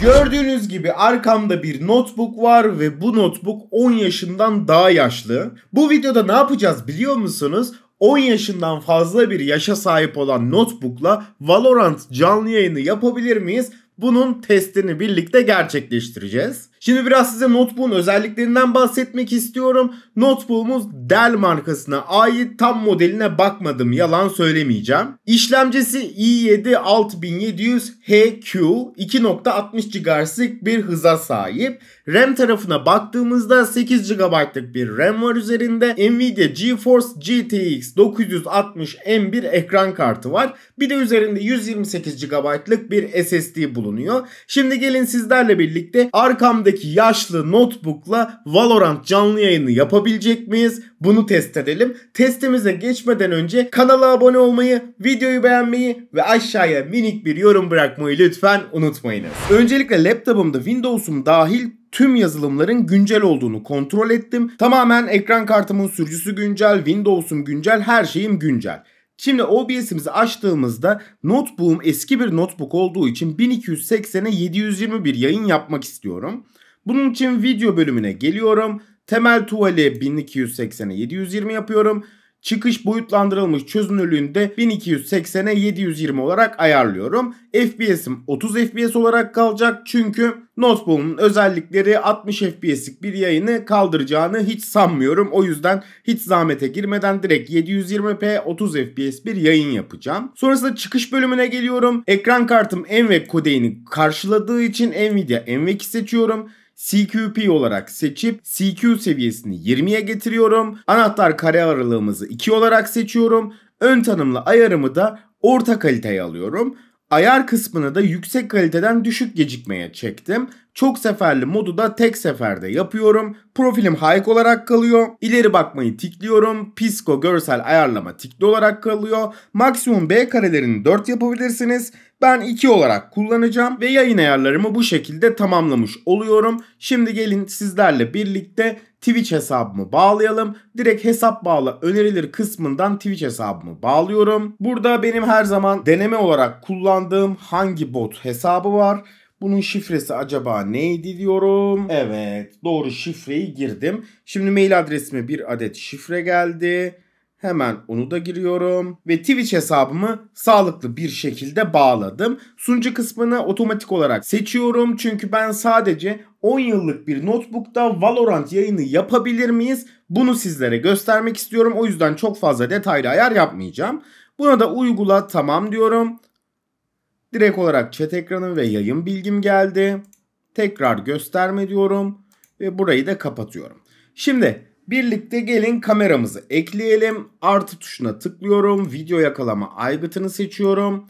Gördüğünüz gibi arkamda bir notebook var ve bu notebook 10 yaşından daha yaşlı. Bu videoda ne yapacağız biliyor musunuz? 10 yaşından fazla bir yaşa sahip olan notebook'la Valorant canlı yayını yapabilir miyiz? Bunun testini birlikte gerçekleştireceğiz. Şimdi biraz size notebook'un özelliklerinden bahsetmek istiyorum. Notebook'umuz Dell markasına ait tam modeline bakmadım yalan söylemeyeceğim. İşlemcisi i7 6700HQ 2.60 GHz'lik bir hıza sahip. RAM tarafına baktığımızda 8 GB'lık bir RAM var üzerinde. Nvidia GeForce GTX 960 M1 ekran kartı var. Bir de üzerinde 128 GB'lık bir SSD bulunuyor. Şimdi gelin sizlerle birlikte arkamda elimdeki yaşlı notebook'la Valorant canlı yayını yapabilecek miyiz? Bunu test edelim. Testimize geçmeden önce kanala abone olmayı, videoyu beğenmeyi ve aşağıya minik bir yorum bırakmayı lütfen unutmayınız. Öncelikle laptopumda Windows'um dahil tüm yazılımların güncel olduğunu kontrol ettim. Tamamen ekran kartımın sürücüsü güncel, Windows'um güncel, her şeyim güncel. Şimdi OBS'imizi açtığımızda notebook'um eski bir notebook olduğu için 1280'e 721 yayın yapmak istiyorum. Bunun için video bölümüne geliyorum. Temel tuvali 1280'e 720 yapıyorum. Çıkış boyutlandırılmış çözünürlüğünde 1280'e 720 olarak ayarlıyorum. FPS'im 30 FPS olarak kalacak çünkü Notebook'un özellikleri 60 FPS'lik bir yayını kaldıracağını hiç sanmıyorum. O yüzden hiç zahmete girmeden direkt 720p 30 FPS bir yayın yapacağım. Sonrasında çıkış bölümüne geliyorum. Ekran kartım NVENC kodeğini karşıladığı için Nvidia NVENC'i seçiyorum. CQP olarak seçip CQ seviyesini 20'ye getiriyorum. Anahtar kare aralığımızı 2 olarak seçiyorum. Ön tanımlı ayarımı da orta kaliteye alıyorum. Ayar kısmını da yüksek kaliteden düşük gecikmeye çektim çok seferli modu da tek seferde yapıyorum. Profilim high olarak kalıyor. İleri bakmayı tikliyorum. Pisco görsel ayarlama tikli olarak kalıyor. Maksimum B karelerini 4 yapabilirsiniz. Ben 2 olarak kullanacağım ve yayın ayarlarımı bu şekilde tamamlamış oluyorum. Şimdi gelin sizlerle birlikte Twitch hesabımı bağlayalım. Direkt hesap bağla önerilir kısmından Twitch hesabımı bağlıyorum. Burada benim her zaman deneme olarak kullandığım hangi bot hesabı var bunun şifresi acaba neydi diyorum. Evet doğru şifreyi girdim. Şimdi mail adresime bir adet şifre geldi. Hemen onu da giriyorum ve Twitch hesabımı sağlıklı bir şekilde bağladım. Sunucu kısmını otomatik olarak seçiyorum çünkü ben sadece 10 yıllık bir notebook'ta Valorant yayını yapabilir miyiz? Bunu sizlere göstermek istiyorum. O yüzden çok fazla detaylı ayar yapmayacağım. Buna da uygula tamam diyorum. Direkt olarak chat ekranım ve yayın bilgim geldi. Tekrar gösterme diyorum ve burayı da kapatıyorum. Şimdi birlikte gelin kameramızı ekleyelim. Artı tuşuna tıklıyorum. Video yakalama aygıtını seçiyorum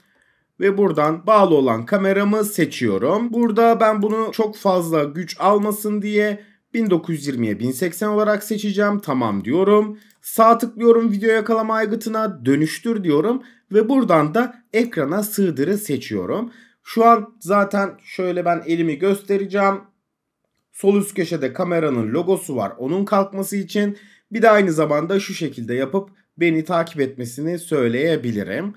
ve buradan bağlı olan kameramı seçiyorum. Burada ben bunu çok fazla güç almasın diye 1920'ye 1080 olarak seçeceğim. Tamam diyorum. Sağ tıklıyorum video yakalama aygıtına dönüştür diyorum ve buradan da ekrana sığdırı seçiyorum. Şu an zaten şöyle ben elimi göstereceğim. Sol üst köşede kameranın logosu var. Onun kalkması için bir de aynı zamanda şu şekilde yapıp beni takip etmesini söyleyebilirim.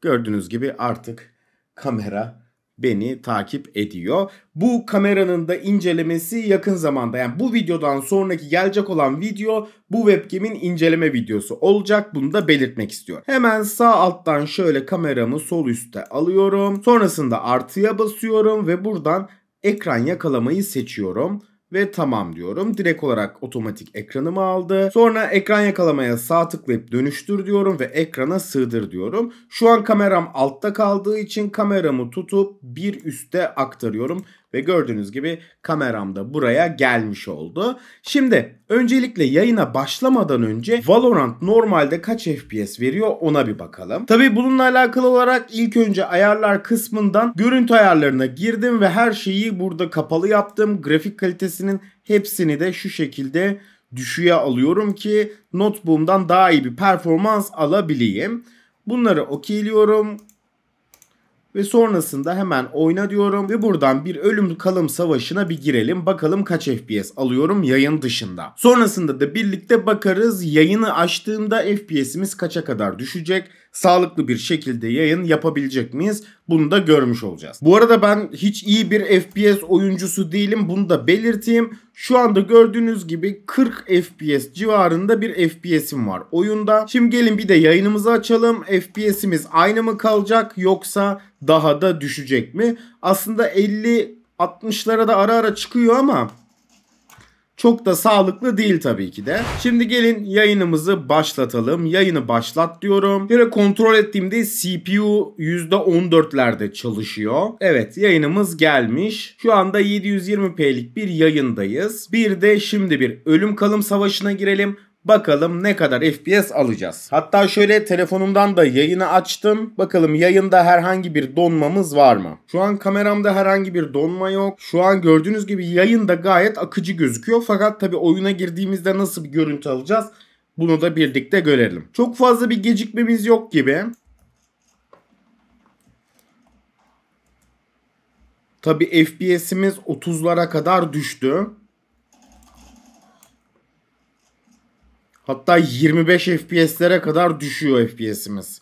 Gördüğünüz gibi artık kamera beni takip ediyor. Bu kameranın da incelemesi yakın zamanda yani bu videodan sonraki gelecek olan video bu webcam'in inceleme videosu olacak. Bunu da belirtmek istiyorum. Hemen sağ alttan şöyle kameramı sol üste alıyorum. Sonrasında artıya basıyorum ve buradan ekran yakalamayı seçiyorum ve tamam diyorum. Direkt olarak otomatik ekranımı aldı. Sonra ekran yakalamaya sağ tıklayıp dönüştür diyorum ve ekrana sığdır diyorum. Şu an kameram altta kaldığı için kameramı tutup bir üste aktarıyorum ve gördüğünüz gibi kameram da buraya gelmiş oldu. Şimdi öncelikle yayına başlamadan önce Valorant normalde kaç FPS veriyor ona bir bakalım. Tabi bununla alakalı olarak ilk önce ayarlar kısmından görüntü ayarlarına girdim ve her şeyi burada kapalı yaptım. Grafik kalitesinin hepsini de şu şekilde düşüğe alıyorum ki notebook'umdan daha iyi bir performans alabileyim. Bunları okeyliyorum ve sonrasında hemen oyna diyorum ve buradan bir ölüm kalım savaşına bir girelim. Bakalım kaç FPS alıyorum yayın dışında. Sonrasında da birlikte bakarız yayını açtığımda FPS'imiz kaça kadar düşecek sağlıklı bir şekilde yayın yapabilecek miyiz? Bunu da görmüş olacağız. Bu arada ben hiç iyi bir FPS oyuncusu değilim. Bunu da belirteyim. Şu anda gördüğünüz gibi 40 FPS civarında bir FPS'im var oyunda. Şimdi gelin bir de yayınımızı açalım. FPS'imiz aynı mı kalacak yoksa daha da düşecek mi? Aslında 50 60'lara da ara ara çıkıyor ama çok da sağlıklı değil tabii ki de. Şimdi gelin yayınımızı başlatalım. Yayını başlat diyorum. Şöyle kontrol ettiğimde CPU %14'lerde çalışıyor. Evet yayınımız gelmiş. Şu anda 720p'lik bir yayındayız. Bir de şimdi bir ölüm kalım savaşına girelim. Bakalım ne kadar FPS alacağız. Hatta şöyle telefonumdan da yayını açtım. Bakalım yayında herhangi bir donmamız var mı? Şu an kameramda herhangi bir donma yok. Şu an gördüğünüz gibi yayında gayet akıcı gözüküyor. Fakat tabi oyuna girdiğimizde nasıl bir görüntü alacağız? Bunu da birlikte görelim. Çok fazla bir gecikmemiz yok gibi. Tabi FPS'imiz 30'lara kadar düştü. Hatta 25 FPS'lere kadar düşüyor FPS'imiz.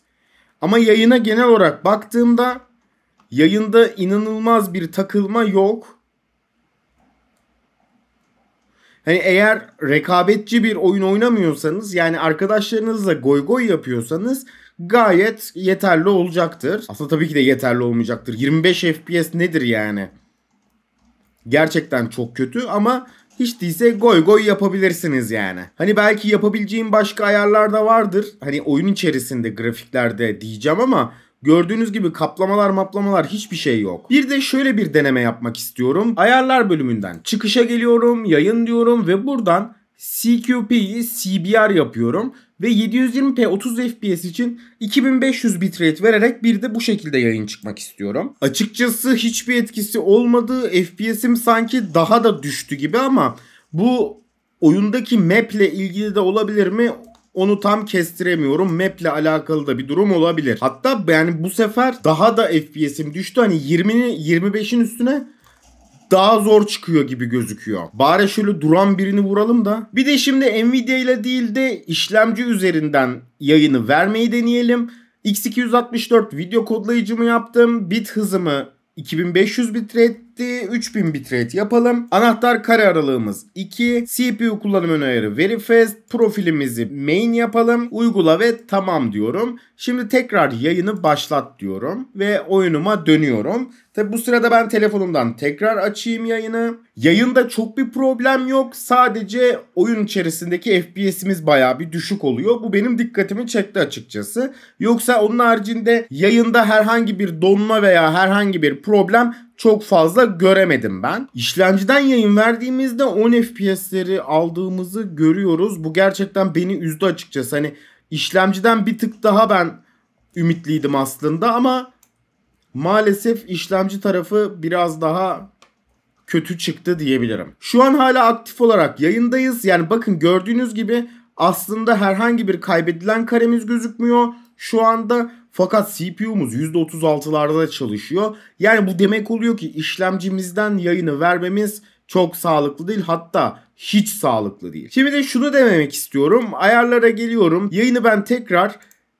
Ama yayına genel olarak baktığımda yayında inanılmaz bir takılma yok. Hani eğer rekabetçi bir oyun oynamıyorsanız yani arkadaşlarınızla goy goy yapıyorsanız gayet yeterli olacaktır. Aslında tabii ki de yeterli olmayacaktır. 25 FPS nedir yani? Gerçekten çok kötü ama hiç değilse goy goy yapabilirsiniz yani. Hani belki yapabileceğim başka ayarlar da vardır. Hani oyun içerisinde grafiklerde diyeceğim ama Gördüğünüz gibi kaplamalar maplamalar hiçbir şey yok. Bir de şöyle bir deneme yapmak istiyorum. Ayarlar bölümünden çıkışa geliyorum, yayın diyorum ve buradan CQP'yi CBR yapıyorum ve 720p 30 fps için 2500 bitrate vererek bir de bu şekilde yayın çıkmak istiyorum. Açıkçası hiçbir etkisi olmadığı FPS'im sanki daha da düştü gibi ama bu oyundaki map ile ilgili de olabilir mi? Onu tam kestiremiyorum. Map ile alakalı da bir durum olabilir. Hatta yani bu sefer daha da FPS'im düştü. Hani 20'nin 25'in üstüne daha zor çıkıyor gibi gözüküyor. Bari şöyle duran birini vuralım da. Bir de şimdi Nvidia ile değil de işlemci üzerinden yayını vermeyi deneyelim. X264 video kodlayıcımı yaptım. Bit hızımı 2500 bitrate, gitti. 3000 bitrate yapalım. Anahtar kare aralığımız 2. CPU kullanım ayarı very fast. Profilimizi main yapalım. Uygula ve tamam diyorum. Şimdi tekrar yayını başlat diyorum ve oyunuma dönüyorum. Tabi bu sırada ben telefonumdan tekrar açayım yayını. Yayında çok bir problem yok. Sadece oyun içerisindeki FPS'imiz baya bir düşük oluyor. Bu benim dikkatimi çekti açıkçası. Yoksa onun haricinde yayında herhangi bir donma veya herhangi bir problem çok fazla göremedim ben. İşlemciden yayın verdiğimizde 10 FPS'leri aldığımızı görüyoruz. Bu gerçekten beni üzdü açıkçası. Hani işlemciden bir tık daha ben ümitliydim aslında ama maalesef işlemci tarafı biraz daha kötü çıktı diyebilirim. Şu an hala aktif olarak yayındayız. Yani bakın gördüğünüz gibi aslında herhangi bir kaybedilen karemiz gözükmüyor. Şu anda fakat CPU'muz %36'larda çalışıyor. Yani bu demek oluyor ki işlemcimizden yayını vermemiz çok sağlıklı değil hatta hiç sağlıklı değil. Şimdi de şunu dememek istiyorum. Ayarlara geliyorum. Yayını ben tekrar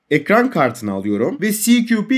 ekran kartına alıyorum ve CQP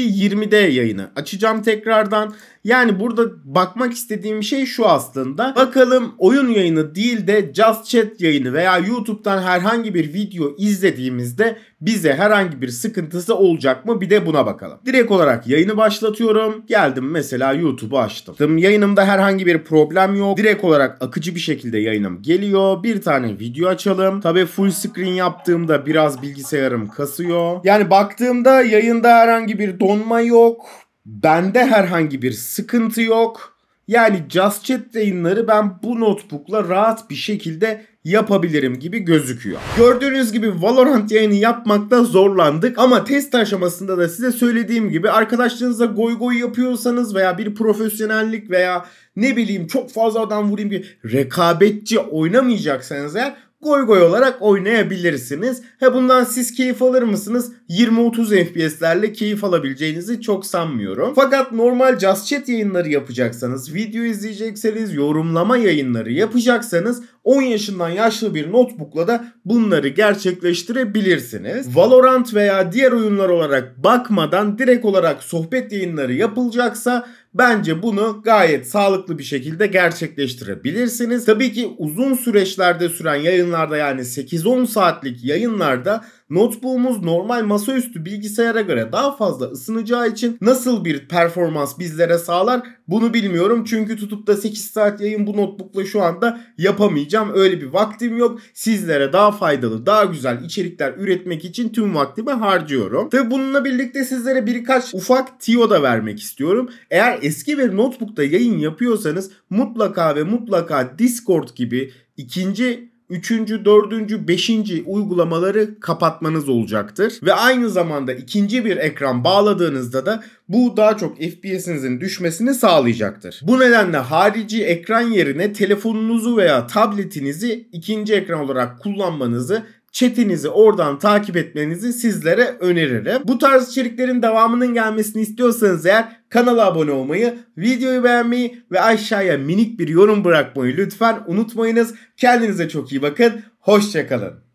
d yayını açacağım tekrardan. Yani burada bakmak istediğim şey şu aslında. Bakalım oyun yayını değil de Just Chat yayını veya YouTube'dan herhangi bir video izlediğimizde bize herhangi bir sıkıntısı olacak mı bir de buna bakalım. Direkt olarak yayını başlatıyorum. Geldim mesela YouTube'u açtım. yayınımda herhangi bir problem yok. Direkt olarak akıcı bir şekilde yayınım geliyor. Bir tane video açalım. Tabi full screen yaptığımda biraz bilgisayarım kasıyor. Yani baktığımda yayında herhangi bir donma yok. Bende herhangi bir sıkıntı yok. Yani Just Chat yayınları ben bu notebook'la rahat bir şekilde yapabilirim gibi gözüküyor. Gördüğünüz gibi Valorant yayını yapmakta zorlandık ama test aşamasında da size söylediğim gibi arkadaşlarınızla goy goy yapıyorsanız veya bir profesyonellik veya ne bileyim çok fazla adam vurayım gibi rekabetçi oynamayacaksanız eğer goy goy olarak oynayabilirsiniz. He bundan siz keyif alır mısınız? 20-30 FPS'lerle keyif alabileceğinizi çok sanmıyorum. Fakat normal Just Chat yayınları yapacaksanız, video izleyecekseniz, yorumlama yayınları yapacaksanız 10 yaşından yaşlı bir notebook'la da bunları gerçekleştirebilirsiniz. Valorant veya diğer oyunlar olarak bakmadan direkt olarak sohbet yayınları yapılacaksa Bence bunu gayet sağlıklı bir şekilde gerçekleştirebilirsiniz. Tabii ki uzun süreçlerde süren yayınlarda yani 8-10 saatlik yayınlarda Notebook'umuz normal masaüstü bilgisayara göre daha fazla ısınacağı için nasıl bir performans bizlere sağlar bunu bilmiyorum. Çünkü tutup da 8 saat yayın bu notebook'la şu anda yapamayacağım. Öyle bir vaktim yok. Sizlere daha faydalı, daha güzel içerikler üretmek için tüm vaktimi harcıyorum. Tabi bununla birlikte sizlere birkaç ufak tiyo da vermek istiyorum. Eğer eski bir notebook'ta yayın yapıyorsanız mutlaka ve mutlaka Discord gibi ikinci üçüncü, dördüncü, beşinci uygulamaları kapatmanız olacaktır. Ve aynı zamanda ikinci bir ekran bağladığınızda da bu daha çok FPS'inizin düşmesini sağlayacaktır. Bu nedenle harici ekran yerine telefonunuzu veya tabletinizi ikinci ekran olarak kullanmanızı chatinizi oradan takip etmenizi sizlere öneririm. Bu tarz içeriklerin devamının gelmesini istiyorsanız eğer Kanala abone olmayı, videoyu beğenmeyi ve aşağıya minik bir yorum bırakmayı lütfen unutmayınız. Kendinize çok iyi bakın. Hoşçakalın.